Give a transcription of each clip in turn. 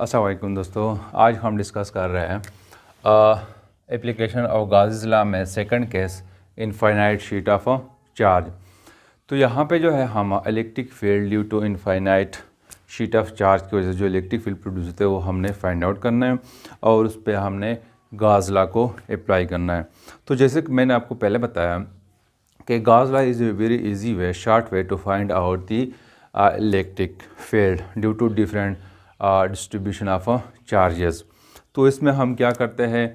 असलम दोस्तों आज हम डिस्कस कर रहे हैं एप्लीकेशन ऑफ गाजिला में second case infinite sheet of charge तो यहाँ पे जो है हम electric field due to infinite sheet of charge की वजह से जो इलेक्ट्रिक फील्ड प्रोड्यूस होते हैं वो हमने फाइंड आउट करना है और उस पर हमने गाजला को अप्लाई करना है तो जैसे कि मैंने आपको पहले बताया कि Gauss law is a very easy way short way to find out the electric field due to different distribution of charges तो इसमें हम क्या करते हैं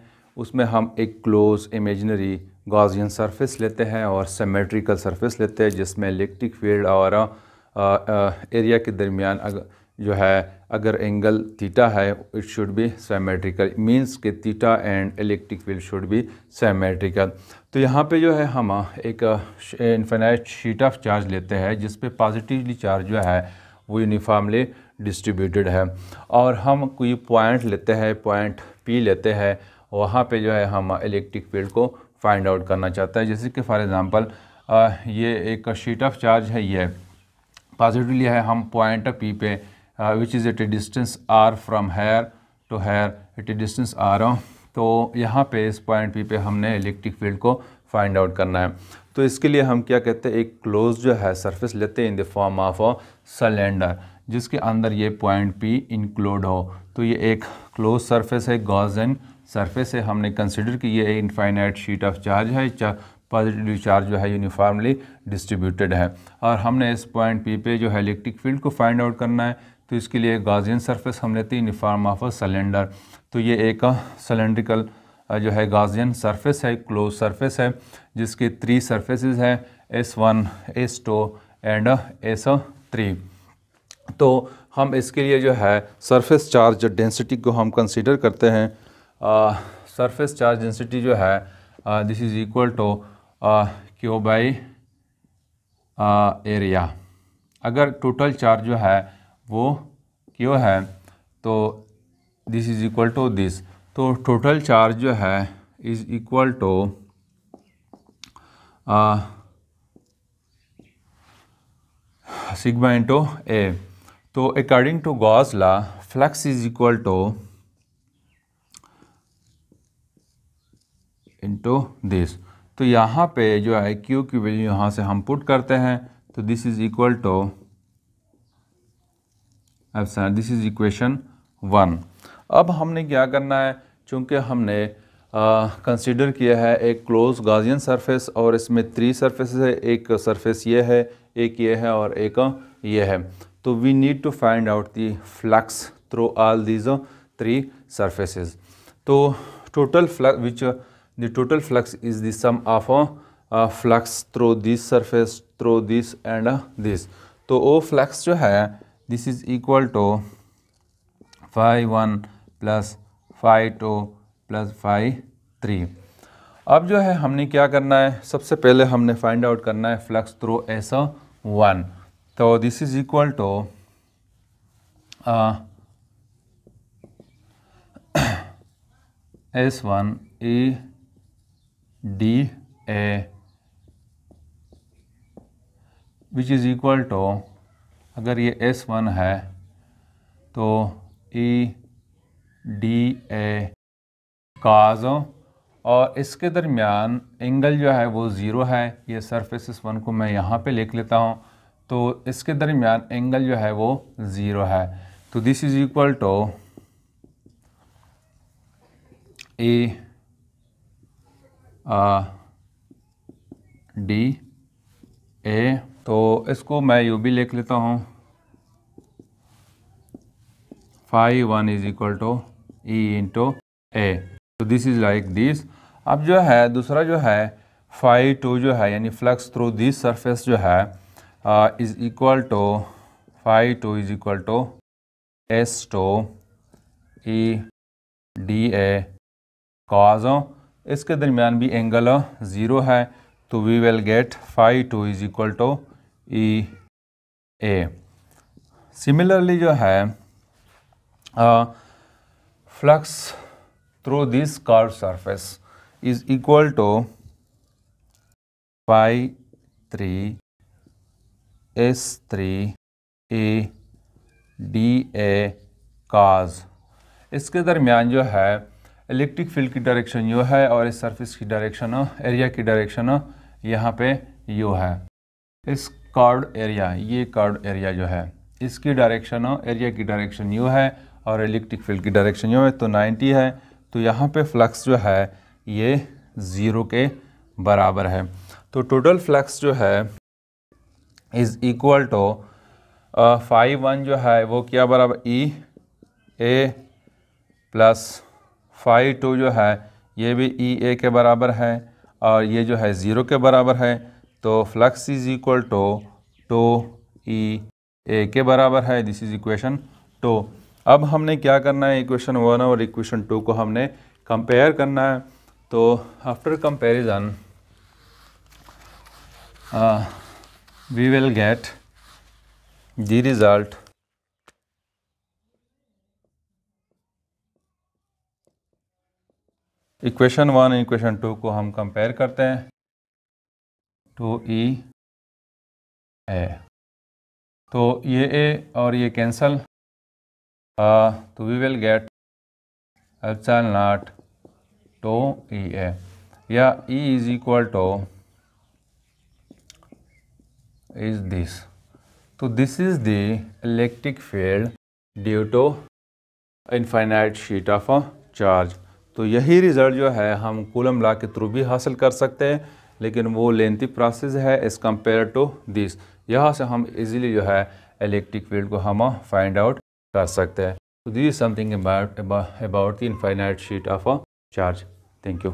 उसमें हम एक क्लोज इमेजनरी गाजियन सरफेस लेते हैं और सेमेट्रिकल सरफेस लेते हैं जिसमें इलेक्ट्रिक फील्ड और आ, आ, एरिया के दरमियान जो है अगर एंगल थीटा है it should be symmetrical means के theta and electric field should be symmetrical तो यहाँ पे जो है हम एक इन्फेनाइट शीट ऑफ चार्ज लेते हैं जिस पे पॉजिटिवली चार्ज जो है वो यूनिफॉर्मली डिस्ट्रीब्यूटेड है और हम कोई पॉइंट लेते हैं पॉइंट पी लेते हैं वहाँ पे जो है हम इलेक्ट्रिक फील्ड को फाइंड आउट करना चाहते हैं जैसे कि फॉर एग्ज़ाम्पल ये एक शीट ऑफ चार्ज है ये पॉजिटिव लिया है हम पॉइंट पी पे which is at a distance R from here to here at a distance R तो यहाँ पे इस पॉइंट पी पे हमने इलेक्ट्रिक फील्ड को फाइंड आउट करना है तो इसके लिए हम क्या कहते हैं एक क्लोज जो है सरफेस लेते हैं in the form of a cylinder जिसके अंदर ये पॉइंट पी इंक्लूड हो तो ये एक क्लोज सरफेस है गॉजन सरफेस है हमने कंसिडर कि ये इनफाइनाइट शीट ऑफ चार्ज है चा, पॉजिटिव चार्ज जो है यूनिफॉर्मली डिस्ट्रीब्यूटेड है और हमने इस पॉइंट पी पे जो है इलेक्ट्रिक फील्ड को फाइंड आउट करना है तो इसके लिए गाजियन सरफेस हम लेते हैं यूनिफॉर्म ऑफ अ सिलेंडर तो ये एक सिलेंड्रिकल जो है गाजियन सरफेस है क्लोज सरफेस है जिसके थ्री सरफेसेस है S one S two and S three तो हम इसके लिए जो है सरफेस चार्ज डेंसिटी को हम कंसिडर करते हैं सरफेस चार्ज डेंसिटी जो है this is equal to Q by area अगर टोटल चार्ज जो है वो क्यों है तो this is equal to this तो टोटल चार्ज जो है is equal to sigma into A तो according to Gauss law flux is equal to into this तो यहाँ पे जो है क्यू की वैल्यू यहाँ से हम पुट करते हैं तो this is equal to this is equation one अब हमने क्या करना है चूँकि हमने कंसिडर किया है एक क्लोज गार्जियन सरफेस और इसमें थ्री सरफेस है एक सरफेस ये है एक ये है और एक ये है तो we need to find out the flux through all these three surfaces तो total flux which the total flux is the sum of flux through this surface through this and this तो ओ फ्लक्स जो है this is equal to phi one plus phi two plus phi three अब जो है हमने क्या करना है सबसे पहले हमने फाइंड आउट करना है फ्लक्स थ्रू एस वन तो this is equal to S one A D A which is equal to अगर ये एस वन है तो ई काज और इसके दरमियान एंगल जो है वो ज़ीरो है ये सरफेसिस वन को मैं यहाँ पे लिख लेता हूँ तो इसके दरमियान एंगल जो है वो ज़ीरो है तो this is equal to A D A तो इसको मैं यू भी लिख लेता हूँ phi one is equal to E into A तो दिस इज़ लाइक दिस अब जो है दूसरा जो है फाइव टू जो है यानी फ्लक्स थ्रू दिस सरफेस जो है is equal to phi two is equal to S two E D A cause इसके दरमियान भी एंगल ज़ीरो है तो we will get phi two is equal to E A similarly जो है flux uh, through this curved surface is equal to pi 3 S 3 A D A cause इसके दरमियान जो है इलेक्ट्रिक फील्ड की डायरेक्शन यू है और इस सरफेस की डायरेक्शन एरिया की डायरेक्शन यहाँ पे यू है इस कार्ड एरिया ये कार्ड एरिया जो है इसकी डायरेक्शन एरिया की डायरेक्शन यू है और इलेक्ट्रिक फील्ड की डायरेक्शन यू है तो 90 है तो यहाँ पे फ्लक्स जो है ये ज़ीरो के बराबर है तो टोटल फ्लक्स जो है is equal to phi one जो है वो क्या बराबर E A plus phi two जो है ये भी ई e, ए के बराबर है और ये जो है ज़ीरो के बराबर है तो flux is equal to two E A के बराबर है दिस इज़ इक्वेशन टू अब हमने क्या करना है इक्वेशन वन और इक्वेशन टू को हमने कंपेयर करना है तो after comparison we will get the result equation one equation two को हम कंपेयर करते हैं टू ई ए तो ये ए और ये cancel uh, so we will get epsilon naught tau EA yeah E is equal to is this so this is the electric field due to infinite sheet of a charge तो यही result जो है हम coulomb ला के through भी हासिल कर सकते हैं लेकिन वो लेंथी प्रोसेस है एज़ कम्पेयर टू दिस यहाँ से हम इजीली जो है इलेक्ट्रिक फील्ड को हम फाइंड आउट कर सकते हैं तो this is something about about the infinite sheet of a charge thank you